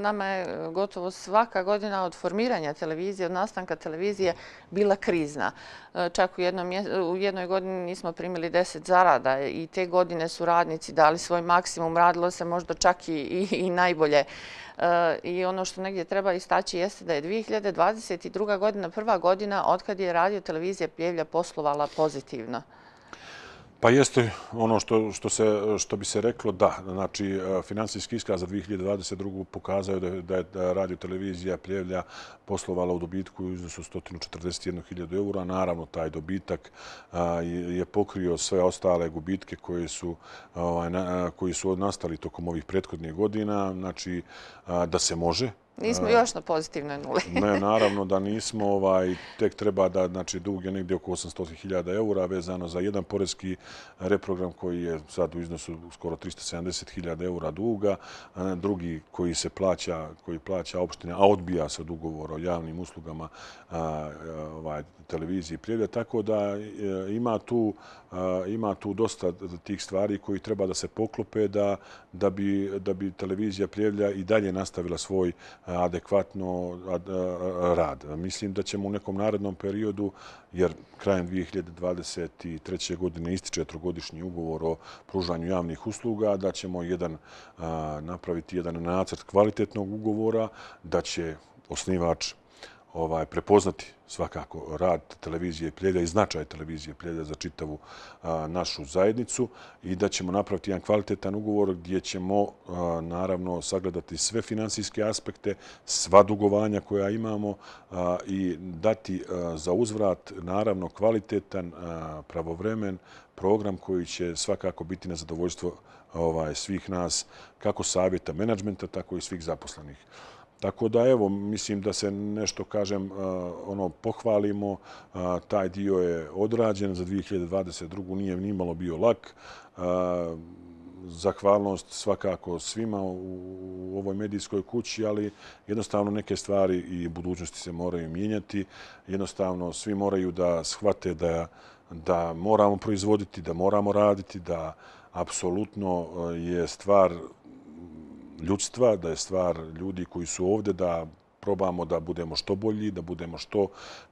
nama je e, gotovo svaka godina od formiranja televizije, od nastanka televizije, bila krizna. E, čak u jednoj godini nismo primili 10 zarada i te godine su radnici dali svoj maksimum, radilo se možda čak i najbolje. E, I ono što negdje treba istaći jeste da je 2022. godina prva godina od kada je radio televizija Pljevlja poslovala pozitivno. Pa jeste ono što, što, se, što bi se reklo da. Znači, e, finansijski iskaz za 2022. pokazaju da, da je da radio televizija Pljevlja poslovala u dobitku u iznosu 141.000 eura. Naravno, taj dobitak a, e, je pokrio sve ostale gubitke koje su, ovaj, a, e, koji su nastali tokom ovih prethodnih godina. Znači, da se može, Nismo e. još na pozitivnoj nuli. Ne, naravno da nismo. Ovaj, tek treba da, znači, dug je negdje oko 800.000 eura vezano za jedan porezki reprogram koji je sad u iznosu skoro 370.000 eura duga. Drugi koji se plaća, koji plaća opština, a odbija se od ugovora o javnim uslugama ovaj, televizije i prijevlja. Tako da e, ima tu ima tu dosta tih stvari koji treba da se poklope da bi televizija Prijevlja i dalje nastavila svoj adekvatno rad. Mislim da ćemo u nekom narednom periodu, jer krajem 2023. godine ističe četvrogodišnji ugovor o pružanju javnih usluga, da ćemo jedan, napraviti jedan nacrt kvalitetnog ugovora, da će osnivač ovaj, prepoznati svakako rad televizije Pljelja i značaj televizije Pljelja za čitavu našu zajednicu i da ćemo napraviti jedan kvalitetan ugovor gdje ćemo naravno sagledati sve finansijske aspekte, sva dugovanja koja imamo i dati za uzvrat naravno kvalitetan, pravovremen program koji će svakako biti na zadovoljstvo ovaj, svih nas kako savjeta menadžmenta tako i svih zaposlenih. Tako da evo, mislim da se nešto kažem, ono, pohvalimo, taj dio je odrađen za 2022. nije nimalo bio lak. Zahvalnost svakako svima u ovoj medijskoj kući, ali jednostavno neke stvari i budućnosti se moraju mijenjati. Jednostavno svi moraju da shvate da, da moramo proizvoditi, da moramo raditi, da apsolutno je stvar ljudstva, da je stvar ljudi koji su ovde da probamo da budemo što bolji, da budemo što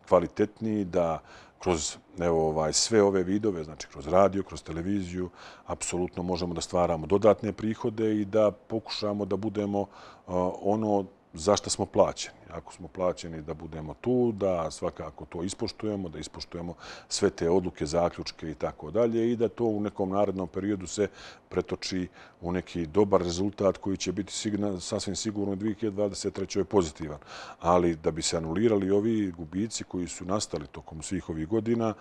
kvalitetniji, da kroz evo, ovaj, sve ove vidove, znači kroz radio, kroz televiziju, apsolutno možemo da stvaramo dodatne prihode i da pokušamo da budemo ono za što smo plaćeni ako smo plaćeni da budemo tu, da svakako to ispoštujemo, da ispoštujemo sve te odluke, zaključke i tako dalje i da to u nekom narednom periodu se pretoči u neki dobar rezultat koji će biti sasvim sigurno 2023. pozitivan. Ali da bi se anulirali ovi gubici koji su nastali tokom svih ovih godina,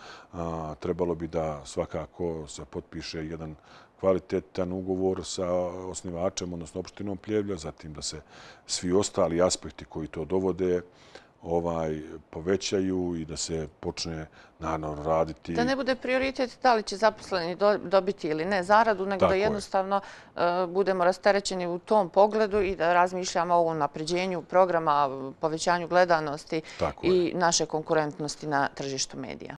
trebalo bi da svakako se potpiše jedan kvalitetan ugovor sa osnivačem, odnosno opštinom Pljevlja, zatim da se svi ostali aspekti koji to dobro vodovode ovaj povećaju i da se počne naravno raditi. Da ne bude prioritet da li će zaposleni dobiti ili ne zaradu, nego da jednostavno e, budemo rasterećeni u tom pogledu i da razmišljamo o ovom napređenju programa, povećanju gledanosti i naše konkurentnosti na tržištu medija.